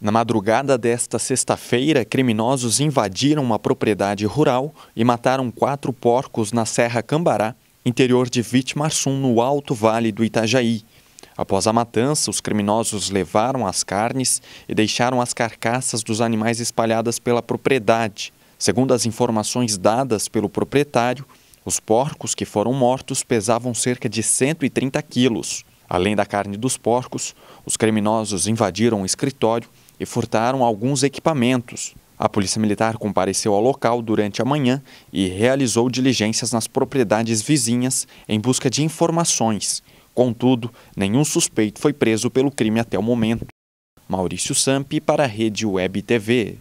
Na madrugada desta sexta-feira, criminosos invadiram uma propriedade rural e mataram quatro porcos na Serra Cambará, interior de Vitimarsum, no Alto Vale do Itajaí. Após a matança, os criminosos levaram as carnes e deixaram as carcaças dos animais espalhadas pela propriedade. Segundo as informações dadas pelo proprietário, os porcos que foram mortos pesavam cerca de 130 quilos. Além da carne dos porcos, os criminosos invadiram o escritório e furtaram alguns equipamentos. A Polícia Militar compareceu ao local durante a manhã e realizou diligências nas propriedades vizinhas em busca de informações. Contudo, nenhum suspeito foi preso pelo crime até o momento. Maurício Sampi para a Rede Web TV.